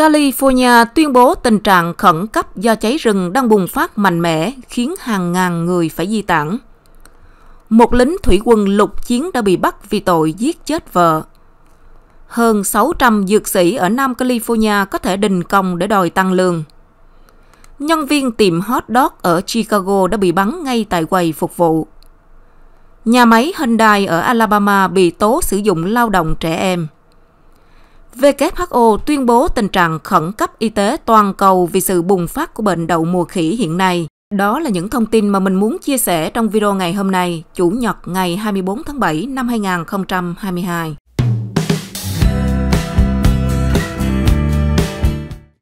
California tuyên bố tình trạng khẩn cấp do cháy rừng đang bùng phát mạnh mẽ khiến hàng ngàn người phải di tản. Một lính thủy quân lục chiến đã bị bắt vì tội giết chết vợ. Hơn 600 dược sĩ ở Nam California có thể đình công để đòi tăng lương. Nhân viên tiệm hot dog ở Chicago đã bị bắn ngay tại quầy phục vụ. Nhà máy Hyundai ở Alabama bị tố sử dụng lao động trẻ em. WHO tuyên bố tình trạng khẩn cấp y tế toàn cầu vì sự bùng phát của bệnh đậu mùa khỉ hiện nay. Đó là những thông tin mà mình muốn chia sẻ trong video ngày hôm nay, Chủ nhật ngày 24 tháng 7 năm 2022.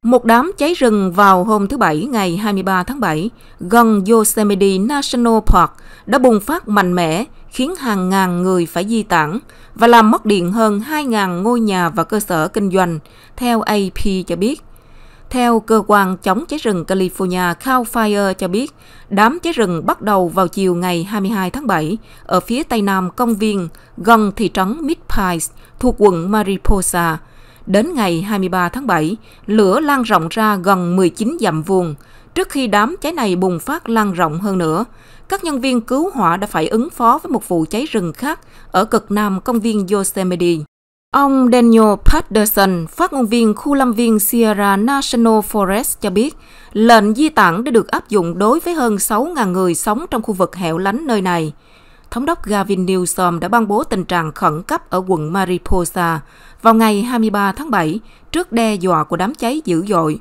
Một đám cháy rừng vào hôm thứ Bảy ngày 23 tháng 7 gần Yosemite National Park đã bùng phát mạnh mẽ khiến hàng ngàn người phải di tản và làm mất điện hơn 2.000 ngôi nhà và cơ sở kinh doanh, theo AP cho biết. Theo cơ quan chống cháy rừng California Cal Fire cho biết, đám cháy rừng bắt đầu vào chiều ngày 22 tháng 7 ở phía tây nam công viên gần thị trấn Mid Pines thuộc quận Mariposa, Đến ngày 23 tháng 7, lửa lan rộng ra gần 19 dặm vuông. Trước khi đám cháy này bùng phát lan rộng hơn nữa, các nhân viên cứu hỏa đã phải ứng phó với một vụ cháy rừng khác ở cực nam công viên Yosemite. Ông Daniel Patterson, phát ngôn viên khu lâm viên Sierra National Forest cho biết, lệnh di tản đã được áp dụng đối với hơn 6.000 người sống trong khu vực hẻo lánh nơi này. Thống đốc Gavin Newsom đã ban bố tình trạng khẩn cấp ở quận Mariposa vào ngày 23 tháng 7 trước đe dọa của đám cháy dữ dội.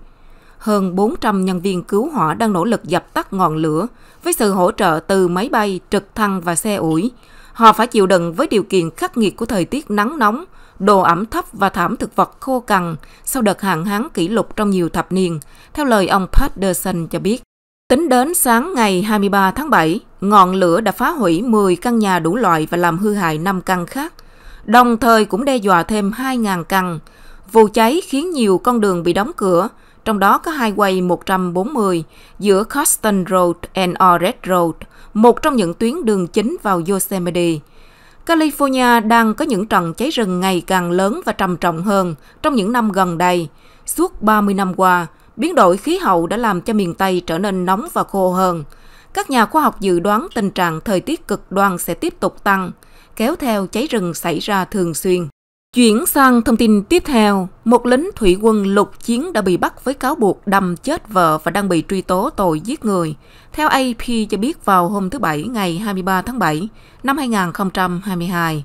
Hơn 400 nhân viên cứu hỏa đang nỗ lực dập tắt ngọn lửa với sự hỗ trợ từ máy bay, trực thăng và xe ủi. Họ phải chịu đựng với điều kiện khắc nghiệt của thời tiết nắng nóng, đồ ẩm thấp và thảm thực vật khô cằn sau đợt hạn hán kỷ lục trong nhiều thập niên, theo lời ông Patterson cho biết. Tính đến sáng ngày 23 tháng 7, ngọn lửa đã phá hủy 10 căn nhà đủ loại và làm hư hại 5 căn khác, đồng thời cũng đe dọa thêm 2.000 căn. Vụ cháy khiến nhiều con đường bị đóng cửa, trong đó có Highway 140 giữa Coston Road and Orange Road, một trong những tuyến đường chính vào Yosemite. California đang có những trận cháy rừng ngày càng lớn và trầm trọng hơn trong những năm gần đây. Suốt 30 năm qua, Biến đổi khí hậu đã làm cho miền Tây trở nên nóng và khô hơn. Các nhà khoa học dự đoán tình trạng thời tiết cực đoan sẽ tiếp tục tăng, kéo theo cháy rừng xảy ra thường xuyên. Chuyển sang thông tin tiếp theo, một lính thủy quân lục chiến đã bị bắt với cáo buộc đâm chết vợ và đang bị truy tố tội giết người. Theo AP cho biết vào hôm thứ Bảy ngày 23 tháng 7 năm 2022,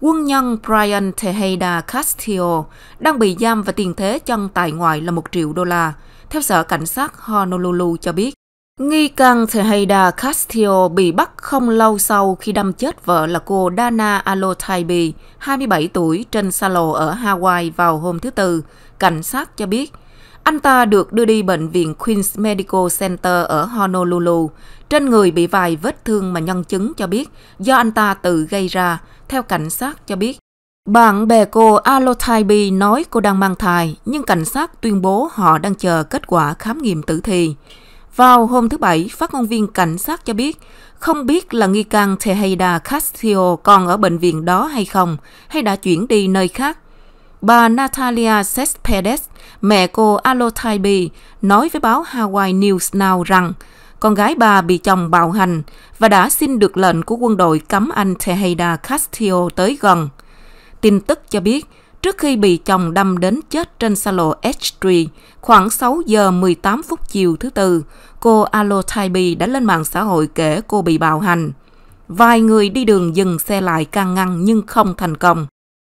Quân nhân Brian Tejeda Castillo đang bị giam và tiền thế chân tại ngoại là 1 triệu đô la, theo sở cảnh sát Honolulu cho biết. Nghi can Tejeda Castillo bị bắt không lâu sau khi đâm chết vợ là cô Dana Alotaibi, 27 tuổi, trên xa lộ ở Hawaii vào hôm thứ Tư, cảnh sát cho biết. Anh ta được đưa đi bệnh viện Queen's Medical Center ở Honolulu. Trên người bị vài vết thương mà nhân chứng cho biết do anh ta tự gây ra theo cảnh sát cho biết, bạn bè cô Alotaibi nói cô đang mang thai, nhưng cảnh sát tuyên bố họ đang chờ kết quả khám nghiệm tử thi. Vào hôm thứ Bảy, phát ngôn viên cảnh sát cho biết không biết là nghi can Tejeda Castillo còn ở bệnh viện đó hay không, hay đã chuyển đi nơi khác. Bà Natalia Cespedes, mẹ cô Alotaibi, nói với báo Hawaii News Now rằng con gái bà bị chồng bạo hành và đã xin được lệnh của quân đội cấm anh Tejeda Castillo tới gần. Tin tức cho biết, trước khi bị chồng đâm đến chết trên xa lộ H3, khoảng 6 giờ 18 phút chiều thứ Tư, cô Alo Taibi đã lên mạng xã hội kể cô bị bạo hành. Vài người đi đường dừng xe lại can ngăn nhưng không thành công.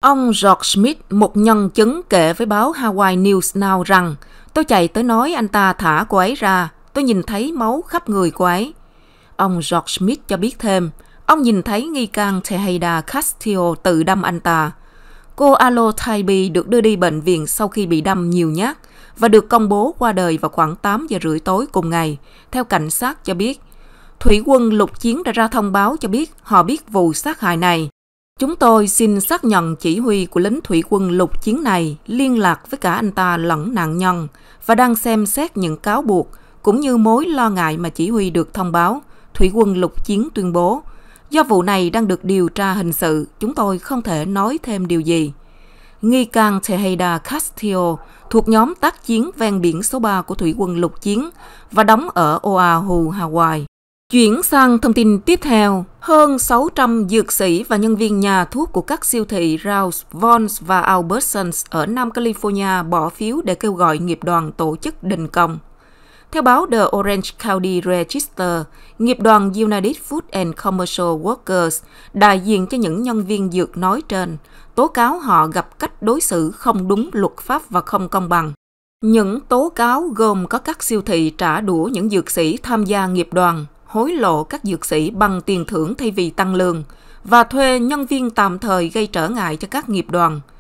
Ông George Smith, một nhân chứng kể với báo Hawaii News Now rằng tôi chạy tới nói anh ta thả cô ấy ra tôi nhìn thấy máu khắp người của ấy. Ông George Smith cho biết thêm, ông nhìn thấy nghi can Tejeda Castillo tự đâm anh ta. Cô Alo Taibi được đưa đi bệnh viện sau khi bị đâm nhiều nhát và được công bố qua đời vào khoảng 8 giờ rưỡi tối cùng ngày, theo cảnh sát cho biết. Thủy quân lục chiến đã ra thông báo cho biết họ biết vụ sát hại này. Chúng tôi xin xác nhận chỉ huy của lính thủy quân lục chiến này liên lạc với cả anh ta lẫn nạn nhân và đang xem xét những cáo buộc cũng như mối lo ngại mà chỉ huy được thông báo, Thủy quân lục chiến tuyên bố, do vụ này đang được điều tra hình sự, chúng tôi không thể nói thêm điều gì. Nghi can Tejeda Castillo thuộc nhóm tác chiến ven biển số 3 của Thủy quân lục chiến và đóng ở Oahu, Hawaii. Chuyển sang thông tin tiếp theo, hơn 600 dược sĩ và nhân viên nhà thuốc của các siêu thị Ralphs, Vons và Albertsons ở Nam California bỏ phiếu để kêu gọi nghiệp đoàn tổ chức đình công. Theo báo The Orange County Register, nghiệp đoàn United Food and Commercial Workers, đại diện cho những nhân viên dược nói trên, tố cáo họ gặp cách đối xử không đúng luật pháp và không công bằng. Những tố cáo gồm có các siêu thị trả đũa những dược sĩ tham gia nghiệp đoàn, hối lộ các dược sĩ bằng tiền thưởng thay vì tăng lương, và thuê nhân viên tạm thời gây trở ngại cho các nghiệp đoàn –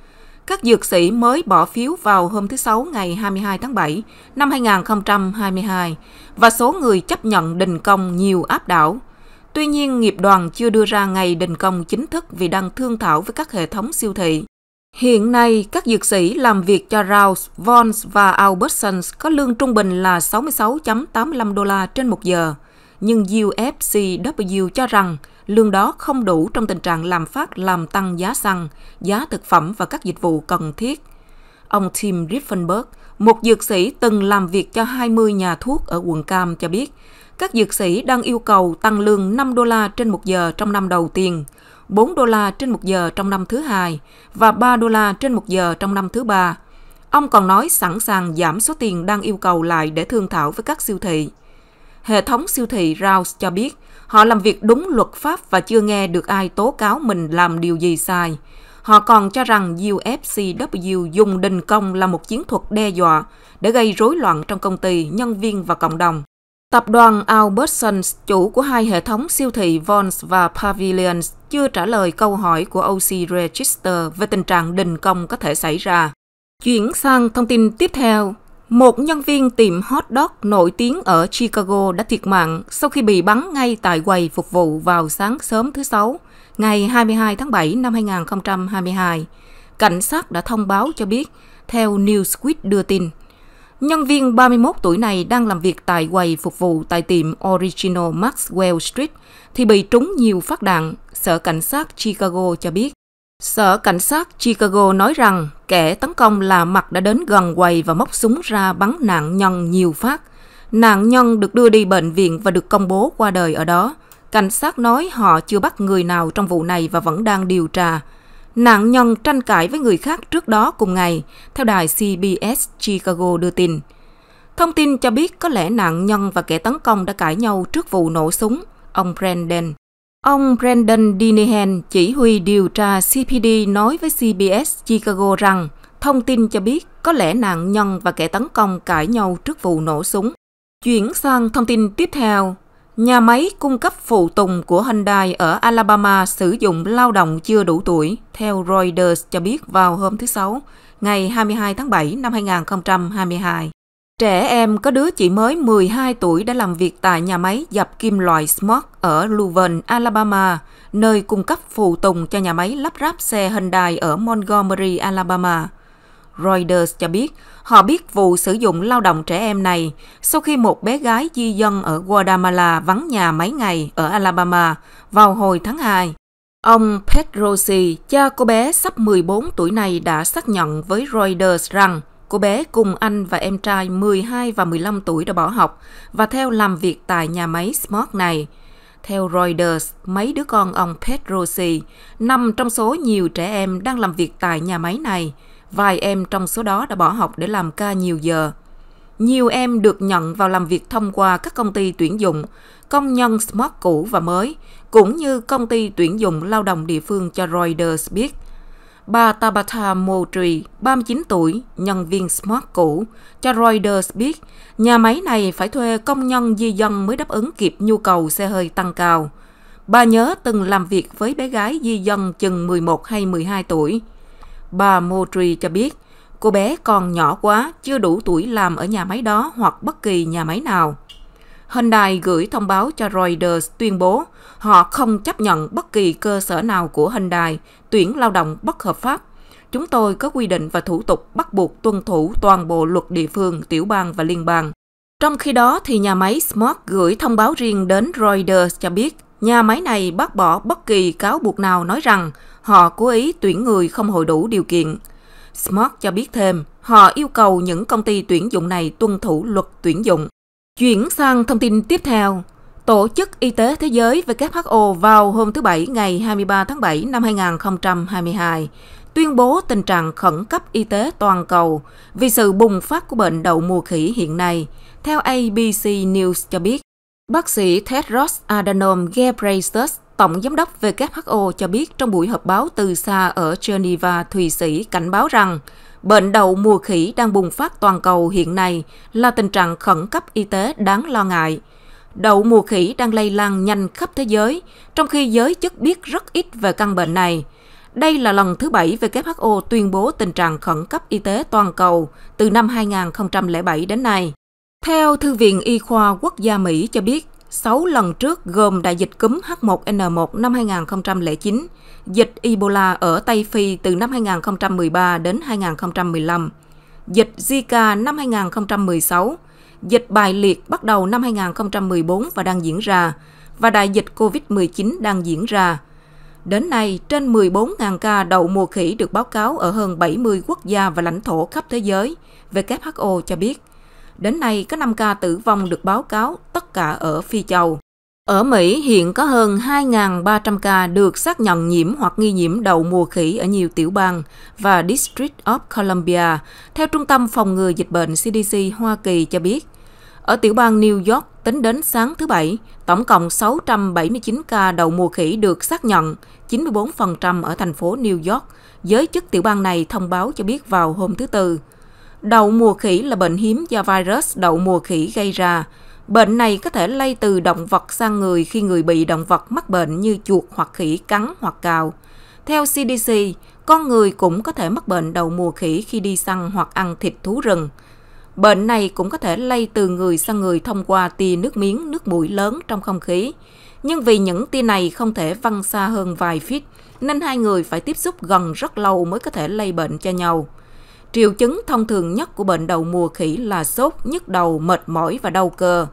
các dược sĩ mới bỏ phiếu vào hôm thứ Sáu ngày 22 tháng 7 năm 2022 và số người chấp nhận đình công nhiều áp đảo. Tuy nhiên, nghiệp đoàn chưa đưa ra ngày đình công chính thức vì đang thương thảo với các hệ thống siêu thị. Hiện nay, các dược sĩ làm việc cho Rouse, Vons và Albertsons có lương trung bình là 66.85 đô la trên một giờ, nhưng UFCW cho rằng lương đó không đủ trong tình trạng làm phát làm tăng giá xăng, giá thực phẩm và các dịch vụ cần thiết. Ông Tim Riffenberg, một dược sĩ từng làm việc cho 20 nhà thuốc ở quận Cam cho biết, các dược sĩ đang yêu cầu tăng lương 5 đô la trên một giờ trong năm đầu tiên, 4 đô la trên một giờ trong năm thứ hai và 3 đô la trên một giờ trong năm thứ ba. Ông còn nói sẵn sàng giảm số tiền đang yêu cầu lại để thương thảo với các siêu thị. Hệ thống siêu thị Rouse cho biết Họ làm việc đúng luật pháp và chưa nghe được ai tố cáo mình làm điều gì sai. Họ còn cho rằng UFCW dùng đình công là một chiến thuật đe dọa để gây rối loạn trong công ty, nhân viên và cộng đồng. Tập đoàn Albertsons, chủ của hai hệ thống siêu thị Vons và Pavilions, chưa trả lời câu hỏi của OC Register về tình trạng đình công có thể xảy ra. Chuyển sang thông tin tiếp theo, một nhân viên tiệm hot dog nổi tiếng ở Chicago đã thiệt mạng sau khi bị bắn ngay tại quầy phục vụ vào sáng sớm thứ Sáu, ngày 22 tháng 7 năm 2022. Cảnh sát đã thông báo cho biết, theo Newsweek đưa tin. Nhân viên 31 tuổi này đang làm việc tại quầy phục vụ tại tiệm Original Maxwell Street thì bị trúng nhiều phát đạn, sở cảnh sát Chicago cho biết. Sở Cảnh sát Chicago nói rằng kẻ tấn công là mặt đã đến gần quầy và móc súng ra bắn nạn nhân nhiều phát. Nạn nhân được đưa đi bệnh viện và được công bố qua đời ở đó. Cảnh sát nói họ chưa bắt người nào trong vụ này và vẫn đang điều tra. Nạn nhân tranh cãi với người khác trước đó cùng ngày, theo đài CBS Chicago đưa tin. Thông tin cho biết có lẽ nạn nhân và kẻ tấn công đã cãi nhau trước vụ nổ súng, ông Brandon Ông Brendan Dinahan, chỉ huy điều tra CPD nói với CBS Chicago rằng thông tin cho biết có lẽ nạn nhân và kẻ tấn công cãi nhau trước vụ nổ súng. Chuyển sang thông tin tiếp theo, nhà máy cung cấp phụ tùng của Hyundai ở Alabama sử dụng lao động chưa đủ tuổi, theo Reuters cho biết vào hôm thứ Sáu, ngày 22 tháng 7 năm 2022. Trẻ em có đứa chỉ mới 12 tuổi đã làm việc tại nhà máy dập kim loại Smart ở Louvain, Alabama, nơi cung cấp phụ tùng cho nhà máy lắp ráp xe Hyundai ở Montgomery, Alabama. Reuters cho biết họ biết vụ sử dụng lao động trẻ em này sau khi một bé gái di dân ở Guatemala vắng nhà mấy ngày ở Alabama vào hồi tháng 2. Ông Pedrosi, cha cô bé sắp 14 tuổi này đã xác nhận với Reuters rằng Cô bé cùng anh và em trai 12 và 15 tuổi đã bỏ học và theo làm việc tại nhà máy Smart này. Theo Reuters, mấy đứa con ông Pedrosi năm trong số nhiều trẻ em đang làm việc tại nhà máy này. Vài em trong số đó đã bỏ học để làm ca nhiều giờ. Nhiều em được nhận vào làm việc thông qua các công ty tuyển dụng, công nhân Smart cũ và mới, cũng như công ty tuyển dụng lao động địa phương cho Reuters biết – Bà Tabatha Moultrie, 39 tuổi, nhân viên Smart cũ, cho Reuters biết nhà máy này phải thuê công nhân di dân mới đáp ứng kịp nhu cầu xe hơi tăng cao. Bà nhớ từng làm việc với bé gái di dân chừng 11 hay 12 tuổi. Bà Moultrie cho biết cô bé còn nhỏ quá, chưa đủ tuổi làm ở nhà máy đó hoặc bất kỳ nhà máy nào. Hyundai gửi thông báo cho Reuters tuyên bố họ không chấp nhận bất kỳ cơ sở nào của Hyundai tuyển lao động bất hợp pháp. Chúng tôi có quy định và thủ tục bắt buộc tuân thủ toàn bộ luật địa phương, tiểu bang và liên bang. Trong khi đó, thì nhà máy Smart gửi thông báo riêng đến Reuters cho biết nhà máy này bác bỏ bất kỳ cáo buộc nào nói rằng họ cố ý tuyển người không hội đủ điều kiện. Smart cho biết thêm, họ yêu cầu những công ty tuyển dụng này tuân thủ luật tuyển dụng. Chuyển sang thông tin tiếp theo. Tổ chức Y tế Thế giới WHO vào hôm thứ Bảy ngày 23 tháng 7 năm 2022 tuyên bố tình trạng khẩn cấp y tế toàn cầu vì sự bùng phát của bệnh đậu mùa khỉ hiện nay. Theo ABC News cho biết, bác sĩ Tedros Adhanom Ghebreyesus, tổng giám đốc WHO cho biết trong buổi họp báo từ xa ở Geneva, Thụy Sĩ cảnh báo rằng Bệnh đậu mùa khỉ đang bùng phát toàn cầu hiện nay là tình trạng khẩn cấp y tế đáng lo ngại. Đậu mùa khỉ đang lây lan nhanh khắp thế giới, trong khi giới chức biết rất ít về căn bệnh này. Đây là lần thứ bảy WHO tuyên bố tình trạng khẩn cấp y tế toàn cầu từ năm 2007 đến nay. Theo Thư viện Y khoa Quốc gia Mỹ cho biết, 6 lần trước gồm đại dịch cúm H1N1 năm 2009, dịch Ebola ở Tây Phi từ năm 2013 đến 2015, dịch Zika năm 2016, dịch bài liệt bắt đầu năm 2014 và đang diễn ra, và đại dịch COVID-19 đang diễn ra. Đến nay, trên 14.000 ca đậu mùa khỉ được báo cáo ở hơn 70 quốc gia và lãnh thổ khắp thế giới, WHO cho biết. Đến nay, có 5 ca tử vong được báo cáo, tất cả ở Phi Châu. Ở Mỹ hiện có hơn 2.300 ca được xác nhận nhiễm hoặc nghi nhiễm đậu mùa khỉ ở nhiều tiểu bang và District of Columbia, theo Trung tâm Phòng ngừa Dịch bệnh CDC Hoa Kỳ cho biết. Ở tiểu bang New York, tính đến sáng thứ Bảy, tổng cộng 679 ca đậu mùa khỉ được xác nhận, 94% ở thành phố New York. Giới chức tiểu bang này thông báo cho biết vào hôm thứ Tư. Đậu mùa khỉ là bệnh hiếm do virus đậu mùa khỉ gây ra. Bệnh này có thể lây từ động vật sang người khi người bị động vật mắc bệnh như chuột hoặc khỉ cắn hoặc cào. Theo CDC, con người cũng có thể mắc bệnh đầu mùa khỉ khi đi săn hoặc ăn thịt thú rừng. Bệnh này cũng có thể lây từ người sang người thông qua tia nước miếng, nước mũi lớn trong không khí. Nhưng vì những tia này không thể văng xa hơn vài feet, nên hai người phải tiếp xúc gần rất lâu mới có thể lây bệnh cho nhau. Triệu chứng thông thường nhất của bệnh đầu mùa khỉ là sốt, nhức đầu, mệt mỏi và đau cơ.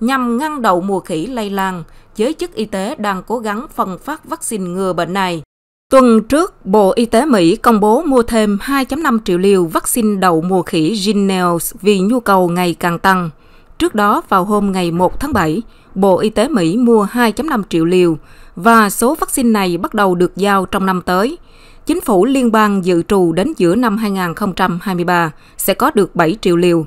Nhằm ngăn đầu mùa khỉ lây lan, giới chức y tế đang cố gắng phân phát vaccine ngừa bệnh này. Tuần trước, Bộ Y tế Mỹ công bố mua thêm 2.5 triệu liều vaccine đầu mùa khỉ Jynneos vì nhu cầu ngày càng tăng. Trước đó, vào hôm ngày 1 tháng 7, Bộ Y tế Mỹ mua 2.5 triệu liều và số vaccine này bắt đầu được giao trong năm tới – chính phủ liên bang dự trù đến giữa năm 2023 sẽ có được 7 triệu liều.